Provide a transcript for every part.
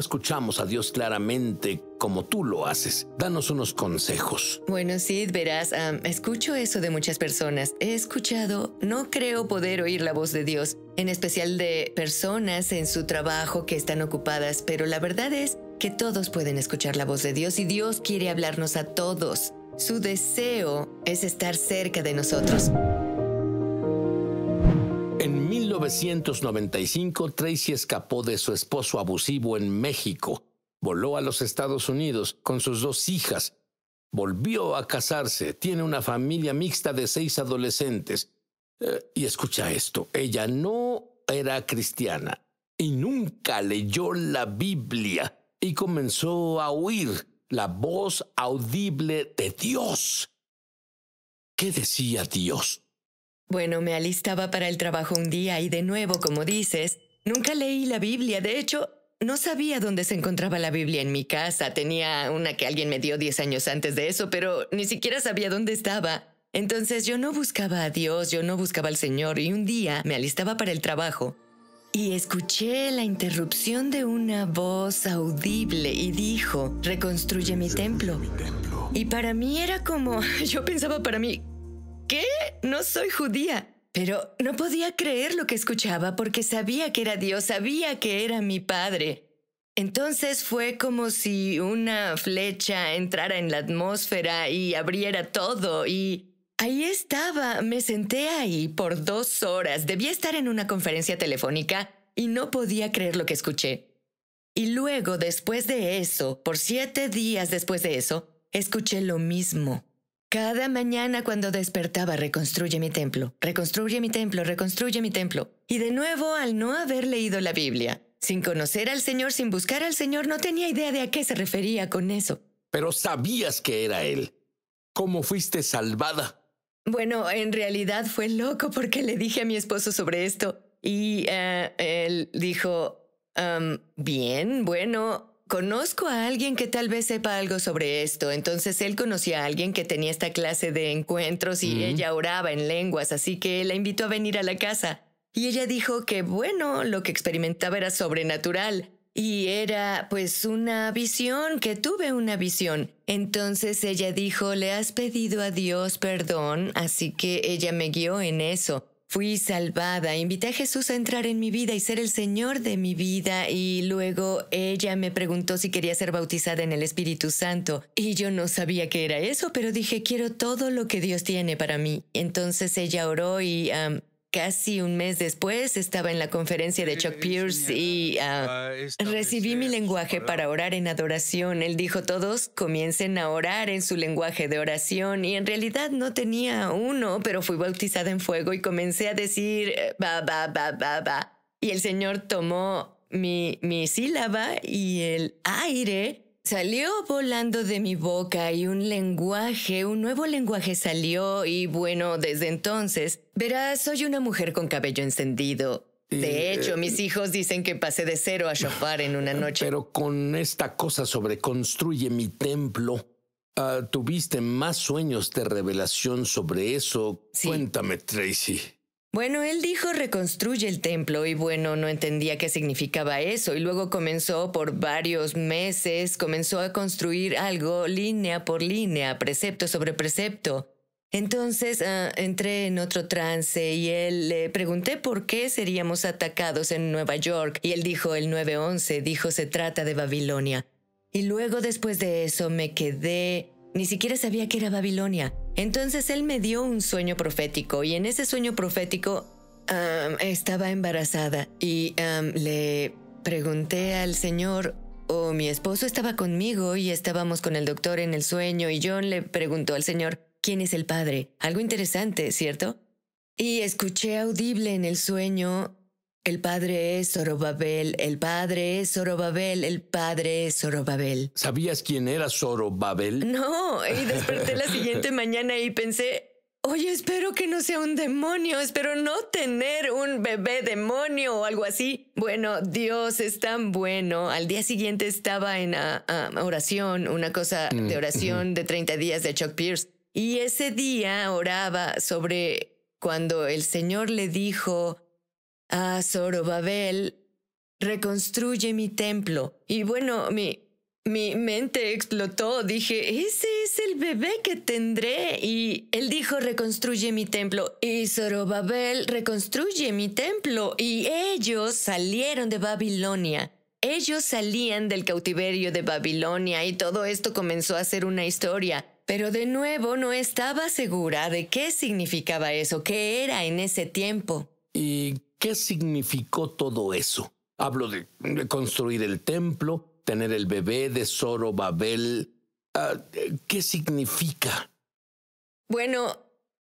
escuchamos a Dios claramente como tú lo haces. Danos unos consejos. Bueno, Sid, verás, escucho eso de muchas personas. He escuchado, no creo poder oír la voz de Dios, en especial de personas en su trabajo que están ocupadas, pero la verdad es que todos pueden escuchar la voz de Dios y Dios quiere hablarnos a todos. Su deseo es estar cerca de nosotros. 1995, Tracy escapó de su esposo abusivo en México, voló a los Estados Unidos con sus dos hijas, volvió a casarse, tiene una familia mixta de seis adolescentes. Eh, y escucha esto, ella no era cristiana y nunca leyó la Biblia y comenzó a oír la voz audible de Dios. ¿Qué decía Dios? Bueno, me alistaba para el trabajo un día y de nuevo, como dices, nunca leí la Biblia. De hecho, no sabía dónde se encontraba la Biblia en mi casa. Tenía una que alguien me dio 10 años antes de eso, pero ni siquiera sabía dónde estaba. Entonces yo no buscaba a Dios, yo no buscaba al Señor y un día me alistaba para el trabajo y escuché la interrupción de una voz audible y dijo, reconstruye mi templo. Y para mí era como, yo pensaba para mí, ¿qué? no soy judía. Pero no podía creer lo que escuchaba porque sabía que era Dios, sabía que era mi padre. Entonces fue como si una flecha entrara en la atmósfera y abriera todo y... Ahí estaba, me senté ahí por dos horas, debía estar en una conferencia telefónica y no podía creer lo que escuché. Y luego, después de eso, por siete días después de eso, escuché lo mismo. Cada mañana cuando despertaba, reconstruye mi templo, reconstruye mi templo, reconstruye mi templo. Y de nuevo, al no haber leído la Biblia, sin conocer al Señor, sin buscar al Señor, no tenía idea de a qué se refería con eso. Pero sabías que era Él. ¿Cómo fuiste salvada? Bueno, en realidad fue loco porque le dije a mi esposo sobre esto y eh, él dijo, bien, bueno, Conozco a alguien que tal vez sepa algo sobre esto, entonces él conocía a alguien que tenía esta clase de encuentros y mm. ella oraba en lenguas, así que la invitó a venir a la casa. Y ella dijo que, bueno, lo que experimentaba era sobrenatural. Y era, pues, una visión, que tuve una visión. Entonces ella dijo, le has pedido a Dios perdón, así que ella me guió en eso fui salvada, invité a Jesús a entrar en mi vida y ser el Señor de mi vida y luego ella me preguntó si quería ser bautizada en el Espíritu Santo y yo no sabía qué era eso, pero dije quiero todo lo que Dios tiene para mí. Entonces ella oró y casi un mes después estaba en la conferencia de Chuck Pierce y ah, ah, recibí mi lenguaje para orar en adoración. Él dijo, todos comiencen a orar en su lenguaje de oración y en realidad no tenía uno, pero fui bautizada en fuego y comencé a decir, ba, eh, ba, ba, ba, ba. Y el Señor tomó mi, mi sílaba y el aire Salió volando de mi boca y un lenguaje, un nuevo lenguaje salió y bueno, desde entonces, verás, soy una mujer con cabello encendido. De hecho, eh, mis hijos dicen que pasé de cero a shofar en una noche. Pero con esta cosa sobre construye mi templo, ah, ¿tuviste más sueños de revelación sobre eso? Cuéntame, Tracy. Bueno, él dijo reconstruye el templo y bueno, no entendía qué significaba eso y luego comenzó por varios meses, comenzó a construir algo línea por línea, precepto sobre precepto. Entonces ah, entré en otro trance y él le pregunté por qué seríamos atacados en Nueva York y él dijo el 9-11, dijo se trata de Babilonia. Y luego después de eso me quedé, ni siquiera sabía que era Babilonia. Entonces él me dio un sueño profético y en ese sueño profético estaba embarazada y le pregunté al Señor, o oh, mi esposo estaba conmigo y estábamos con el doctor en el sueño y John le preguntó al Señor, ¿quién es el Padre? Algo interesante, ¿cierto? Y escuché audible en el sueño el padre es Zorobabel, el padre es Zorobabel, el padre es Zorobabel. ¿Sabías quién era Zorobabel? No, y desperté la siguiente mañana y pensé, oye, espero que no sea un demonio, espero no tener un bebé demonio o algo así. Bueno, Dios es tan bueno. Al día siguiente estaba en ah, ah, oración, una cosa mm, de oración de 30 días de Chuck Pierce. Y ese día oraba sobre cuando el Señor le dijo, Ah, Zorobabel, reconstruye mi templo. Y bueno, mi, mi mente explotó, dije, ese es el bebé que tendré. Y él dijo, reconstruye mi templo. Y Zorobabel, reconstruye mi templo. Y ellos salieron de Babilonia. Ellos salían del cautiverio de Babilonia y todo esto comenzó a ser una historia. Pero de nuevo no estaba segura de qué significaba eso, qué era en ese tiempo. ¿Y ¿Qué significó todo eso? Hablo de, construir el templo, tener el bebé de Soro, Babel. Ah, ¿Qué significa? Bueno,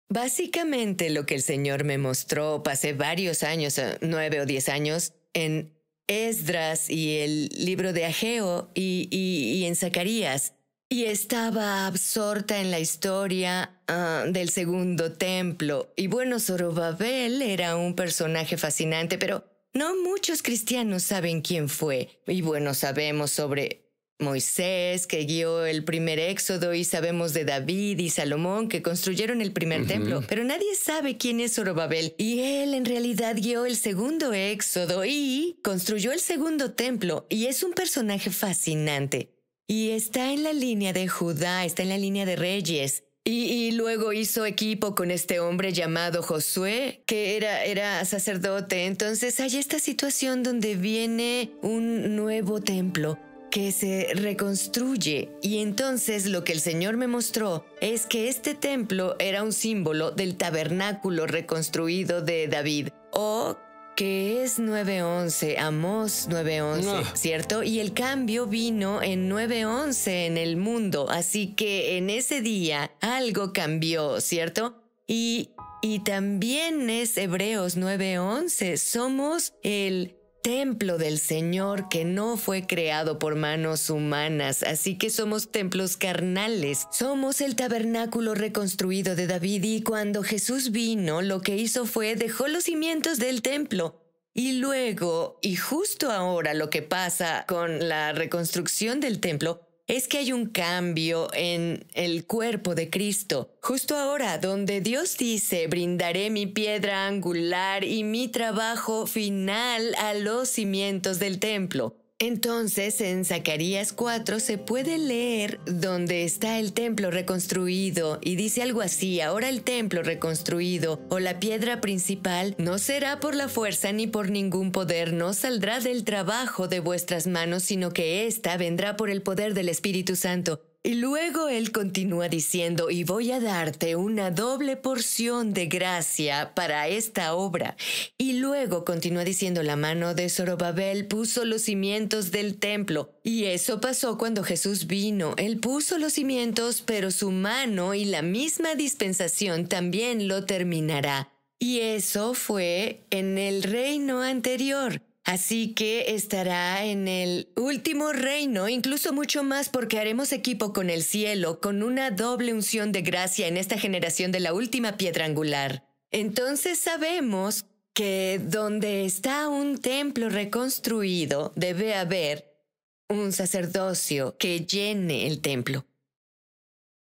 básicamente lo que el Señor me mostró, pasé varios años, eh, nueve o diez años, en Esdras y el libro de Ageo y, y en Zacarías. Y estaba absorta en la historia ah, del segundo templo. Y bueno, Zorobabel era un personaje fascinante, pero no muchos cristianos saben quién fue. Y bueno, sabemos sobre Moisés, que guió el primer éxodo, y sabemos de David y Salomón, que construyeron el primer templo, pero nadie sabe quién es Zorobabel. Y él en realidad guió el segundo éxodo y construyó el segundo templo, y es un personaje fascinante. Y está en la línea de Judá, está en la línea de reyes. Y, luego hizo equipo con este hombre llamado Josué, que era, era sacerdote. Entonces hay esta situación donde viene un nuevo templo que se reconstruye. Y entonces lo que el Señor me mostró es que este templo era un símbolo del tabernáculo reconstruido de David, o que es 911, Amos 911, 11 ah. ¿cierto? Y el cambio vino en 911 en el mundo, así que en ese día algo cambió, ¿cierto? Y, y también es Hebreos 9:11, somos el templo del Señor que no fue creado por manos humanas, así que somos templos carnales. Somos el tabernáculo reconstruido de David y cuando Jesús vino, lo que hizo fue dejó los cimientos del templo. Y luego, y justo ahora lo que pasa con la reconstrucción del templo, es que hay un cambio en el cuerpo de Cristo, justo ahora donde Dios dice, brindaré mi piedra angular y mi trabajo final a los cimientos del templo. Entonces en Zacarías 4 se puede leer donde está el templo reconstruido y dice algo así, ahora el templo reconstruido o la piedra principal no será por la fuerza ni por ningún poder, no saldrá del trabajo de vuestras manos, sino que ésta vendrá por el poder del Espíritu Santo. Y luego él continúa diciendo, y voy a darte una doble porción de gracia para esta obra. Y luego continúa diciendo, la mano de Zorobabel puso los cimientos del templo. Y eso pasó cuando Jesús vino. Él puso los cimientos, pero su mano y la misma dispensación también lo terminará. Y eso fue en el reino anterior. Así que estará en el último reino, incluso mucho más porque haremos equipo con el cielo, con una doble unción de gracia en esta generación de la última piedra angular. Entonces sabemos que donde está un templo reconstruido debe haber un sacerdocio que llene el templo.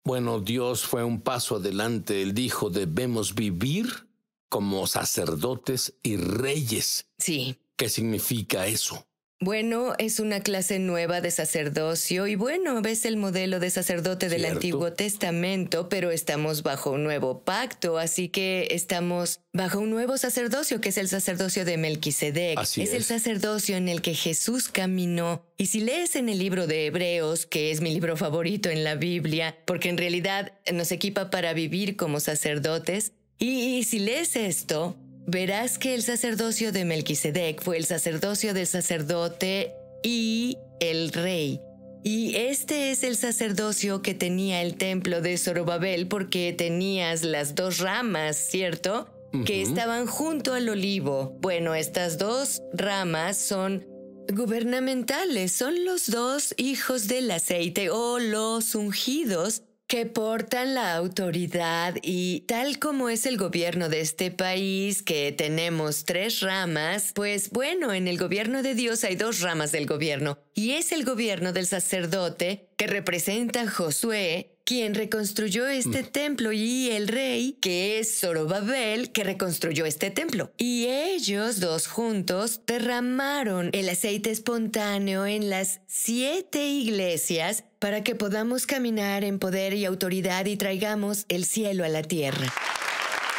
Bueno, Dios fue un paso adelante. Él dijo, debemos vivir como sacerdotes y reyes. Sí. ¿Qué significa eso? Bueno, es una clase nueva de sacerdocio y bueno, ves el modelo de sacerdote del Antiguo Testamento, pero estamos bajo un nuevo pacto, así que estamos bajo un nuevo sacerdocio que es el sacerdocio de Melquisedec. es, el sacerdocio en el que Jesús caminó. Y si lees en el libro de Hebreos, que es mi libro favorito en la Biblia, porque en realidad nos equipa para vivir como sacerdotes, y si lees esto, verás que el sacerdocio de Melquisedec fue el sacerdocio del sacerdote y el rey. Y este es el sacerdocio que tenía el templo de Zorobabel porque tenías las dos ramas, ¿cierto? Que estaban junto al olivo. Bueno, estas dos ramas son gubernamentales, son los dos hijos del aceite o los ungidos que portan la autoridad y tal como es el gobierno de este país, que tenemos tres ramas, pues bueno, en el gobierno de Dios hay dos ramas del gobierno, y es el gobierno del sacerdote, que representa Josué, quien reconstruyó este templo, y el rey, que es Zorobabel, que reconstruyó este templo. Y ellos dos juntos derramaron el aceite espontáneo en las siete iglesias para que podamos caminar en poder y autoridad y traigamos el cielo a la tierra.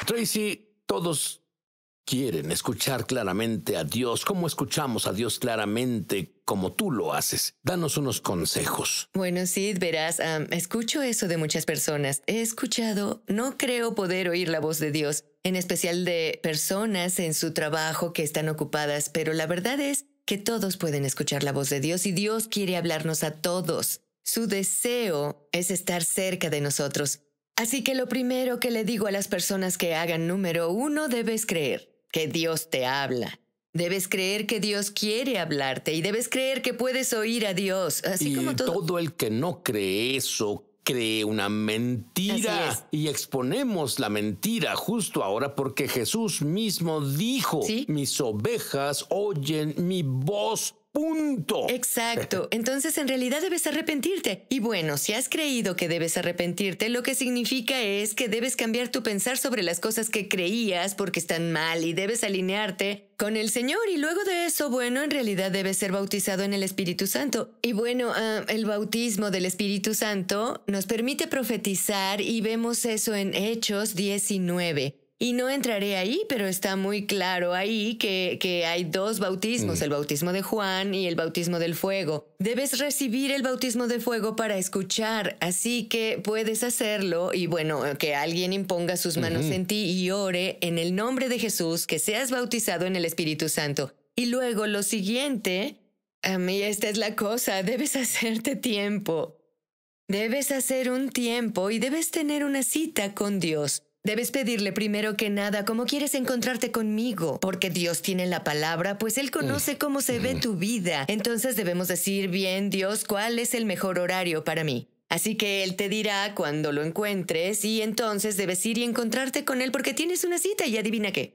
Tracy, todos quieren escuchar claramente a Dios, ¿cómo escuchamos a Dios claramente como tú lo haces? Danos unos consejos. Bueno, sí verás, escucho eso de muchas personas. He escuchado, no creo poder oír la voz de Dios, en especial de personas en su trabajo que están ocupadas, pero la verdad es que todos pueden escuchar la voz de Dios y Dios quiere hablarnos a todos. Su deseo es estar cerca de nosotros. Así que lo primero que le digo a las personas que hagan número uno debes creer que Dios te habla. Debes creer que Dios quiere hablarte y debes creer que puedes oír a Dios. Así como todo. el que no cree eso cree una mentira y exponemos la mentira justo ahora porque Jesús mismo dijo, mis ovejas oyen mi voz Exacto. Entonces, en realidad debes arrepentirte. Y bueno, si has creído que debes arrepentirte, lo que significa es que debes cambiar tu pensar sobre las cosas que creías porque están mal y debes alinearte con el Señor. Y luego de eso, bueno, en realidad debes ser bautizado en el Espíritu Santo. Y bueno, ah, el bautismo del Espíritu Santo nos permite profetizar y vemos eso en Hechos 19. Y no entraré ahí, pero está muy claro ahí que, hay dos bautismos, mm. el bautismo de Juan y el bautismo del fuego. Debes recibir el bautismo de fuego para escuchar, así que puedes hacerlo y bueno, que alguien imponga sus manos en ti y ore en el nombre de Jesús, que seas bautizado en el Espíritu Santo. Y luego lo siguiente, a mí esta es la cosa, debes hacerte tiempo. Debes hacer un tiempo y debes tener una cita con Dios. Debes pedirle primero que nada cómo quieres encontrarte conmigo, porque Dios tiene la palabra, pues Él conoce cómo se ve tu vida. Entonces debemos decir bien, Dios, cuál es el mejor horario para mí. Así que Él te dirá cuando lo encuentres y entonces debes ir y encontrarte con Él porque tienes una cita y adivina qué.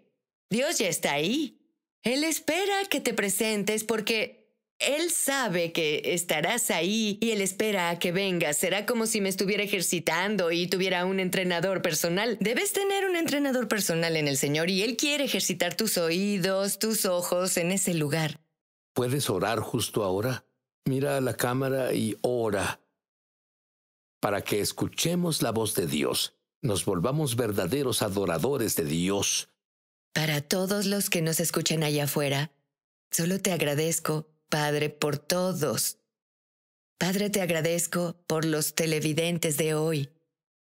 Dios ya está ahí. Él espera que te presentes porque él sabe que estarás ahí y él espera a que vengas. Será como si me estuviera ejercitando y tuviera un entrenador personal. Debes tener un entrenador personal en el Señor y él quiere ejercitar tus oídos, tus ojos en ese lugar. ¿Puedes orar justo ahora? Mira a la cámara y ora para que escuchemos la voz de Dios, nos volvamos verdaderos adoradores de Dios. Para todos los que nos escuchan allá afuera, solo te agradezco Padre, por todos. Padre, te agradezco por los televidentes de hoy.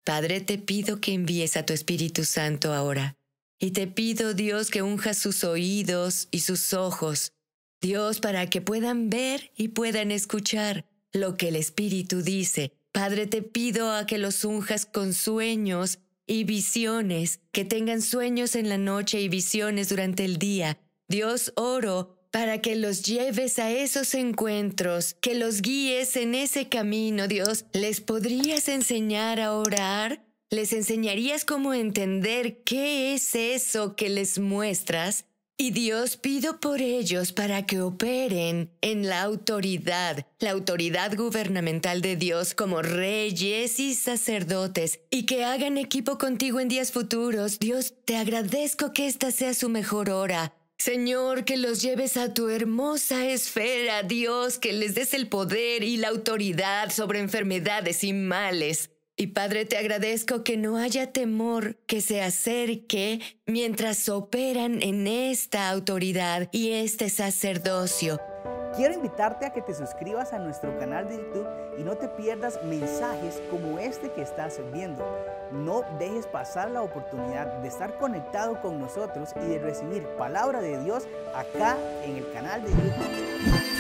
Padre, te pido que envíes a tu Espíritu Santo ahora. Y te pido, Dios, que unjas sus oídos y sus ojos, Dios, para que puedan ver y puedan escuchar lo que el Espíritu dice. Padre, te pido a que los unjas con sueños y visiones, que tengan sueños en la noche y visiones durante el día. Dios, oro para que los lleves a esos encuentros, que los guíes en ese camino, Dios. Les podrías enseñar a orar, les enseñarías cómo entender qué es eso que les muestras. Y Dios pido por ellos para que operen en la autoridad, la autoridad gubernamental de Dios como reyes y sacerdotes, y que hagan equipo contigo en días futuros. Dios, te agradezco que esta sea su mejor hora, Señor, que los lleves a tu hermosa esfera, Dios, que les des el poder y la autoridad sobre enfermedades y males. Y Padre, te agradezco que no haya temor que se acerque mientras operan en esta autoridad y este sacerdocio. Quiero invitarte a que te suscribas a nuestro canal de YouTube y no te pierdas mensajes como este que estás viendo. No dejes pasar la oportunidad de estar conectado con nosotros y de recibir palabra de Dios acá en el canal de YouTube.